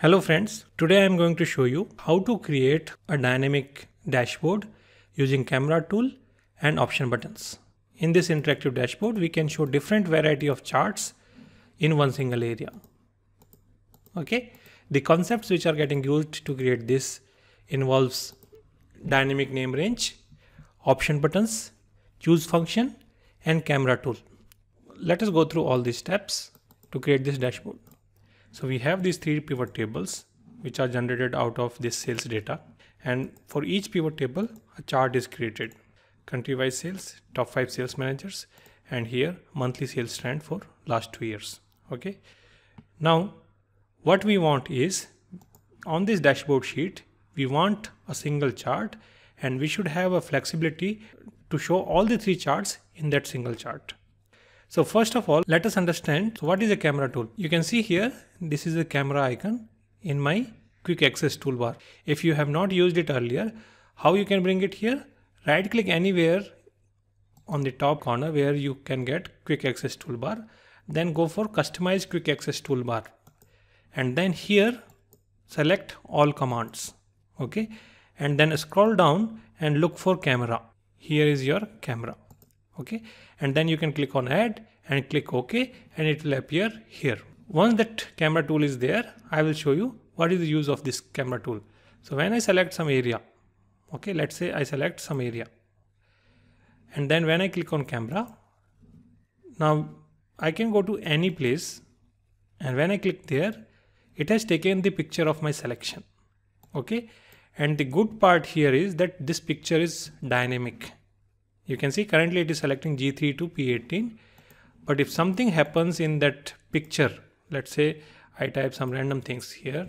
Hello friends, today I am going to show you how to create a dynamic dashboard using camera tool and option buttons. In this interactive dashboard, we can show different variety of charts in one single area. Okay, the concepts which are getting used to create this involves dynamic name range, option buttons, choose function and camera tool. Let us go through all these steps to create this dashboard. So we have these three pivot tables which are generated out of this sales data. And for each pivot table, a chart is created. Country-wise sales, top five sales managers, and here monthly sales trend for last two years. Okay. Now, what we want is on this dashboard sheet, we want a single chart and we should have a flexibility to show all the three charts in that single chart. So first of all, let us understand so what is a camera tool. You can see here, this is a camera icon in my quick access toolbar. If you have not used it earlier, how you can bring it here? Right click anywhere on the top corner where you can get quick access toolbar. Then go for customize quick access toolbar. And then here, select all commands. Okay. And then scroll down and look for camera. Here is your camera okay and then you can click on add and click ok and it will appear here once that camera tool is there i will show you what is the use of this camera tool so when i select some area okay let's say i select some area and then when i click on camera now i can go to any place and when i click there it has taken the picture of my selection okay and the good part here is that this picture is dynamic you can see currently it is selecting G3 to P18. But if something happens in that picture, let's say I type some random things here,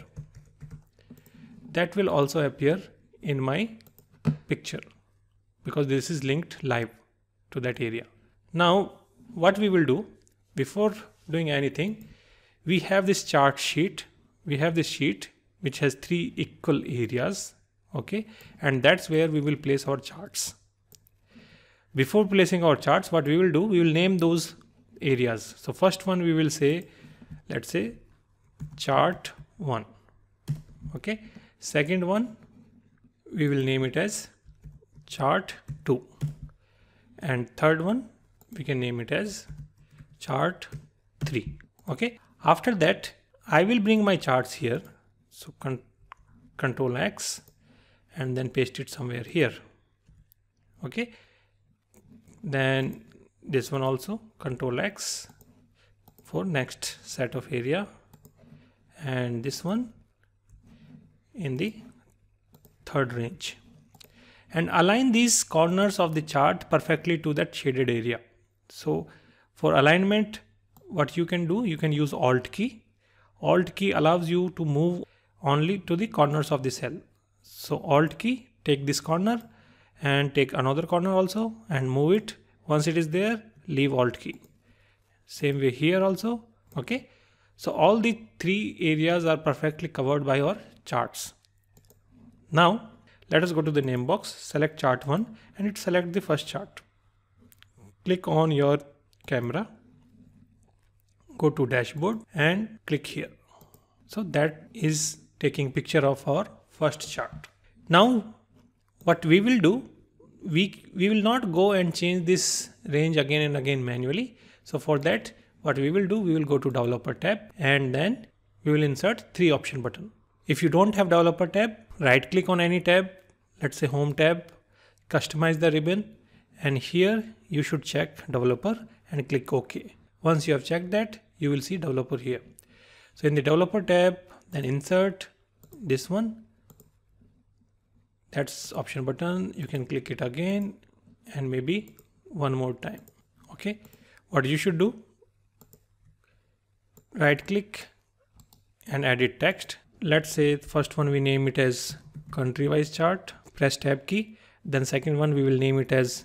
that will also appear in my picture because this is linked live to that area. Now, what we will do before doing anything, we have this chart sheet. We have this sheet which has three equal areas. Okay. And that's where we will place our charts before placing our charts what we will do we will name those areas so first one we will say let's say chart 1 okay second one we will name it as chart 2 and third one we can name it as chart 3 okay after that I will bring my charts here so con control X and then paste it somewhere here okay then this one also control X for next set of area and this one in the third range and align these corners of the chart perfectly to that shaded area so for alignment what you can do you can use alt key alt key allows you to move only to the corners of the cell so alt key take this corner and take another corner also and move it. Once it is there, leave alt key. Same way here also, okay? So all the three areas are perfectly covered by our charts. Now, let us go to the name box, select chart one and it select the first chart. Click on your camera, go to dashboard and click here. So that is taking picture of our first chart. Now what we will do we we will not go and change this range again and again manually so for that what we will do we will go to developer tab and then we will insert three option button if you don't have developer tab right click on any tab let's say home tab customize the ribbon and here you should check developer and click ok once you have checked that you will see developer here so in the developer tab then insert this one that's option button you can click it again and maybe one more time okay what you should do right click and edit text let's say first one we name it as country wise chart press tab key then second one we will name it as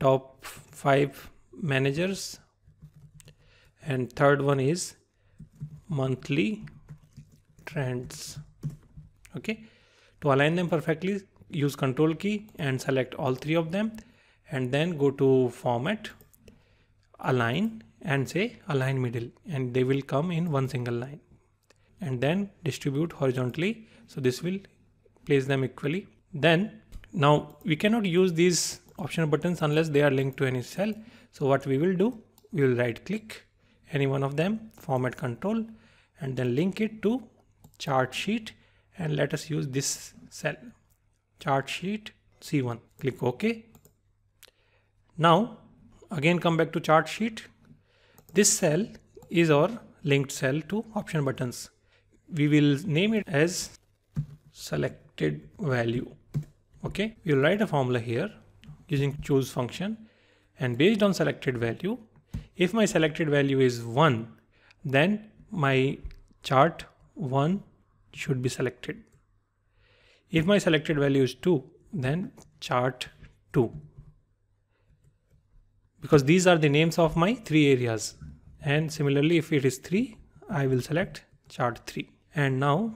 top five managers and third one is monthly trends okay to align them perfectly, use control key and select all three of them and then go to format, align and say align middle and they will come in one single line and then distribute horizontally. So this will place them equally. Then now we cannot use these optional buttons unless they are linked to any cell. So what we will do, we will right click any one of them, format control and then link it to chart sheet and let us use this cell chart sheet C1 click OK now again come back to chart sheet this cell is our linked cell to option buttons we will name it as selected value okay we'll write a formula here using choose function and based on selected value if my selected value is 1 then my chart 1 should be selected. If my selected value is 2, then chart 2. Because these are the names of my three areas. And similarly, if it is 3, I will select chart 3. And now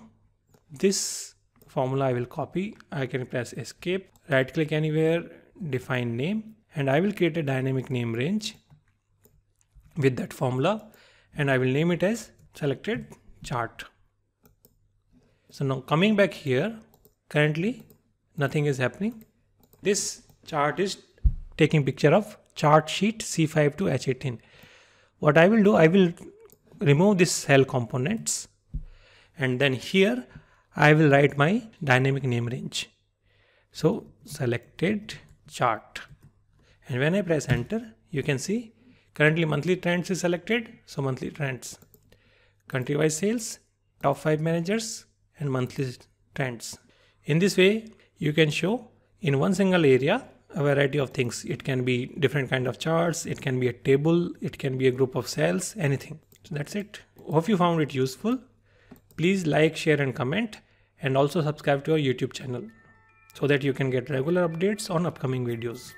this formula I will copy. I can press escape, right click anywhere, define name, and I will create a dynamic name range with that formula and I will name it as selected chart. So now coming back here, currently nothing is happening. This chart is taking picture of chart sheet C5 to H18. What I will do, I will remove this cell components and then here I will write my dynamic name range. So selected chart and when I press enter you can see currently monthly trends is selected so monthly trends wise sales top 5 managers and monthly trends. In this way, you can show in one single area a variety of things. It can be different kind of charts, it can be a table, it can be a group of cells, anything. So that's it. Hope you found it useful. Please like, share and comment and also subscribe to our YouTube channel so that you can get regular updates on upcoming videos.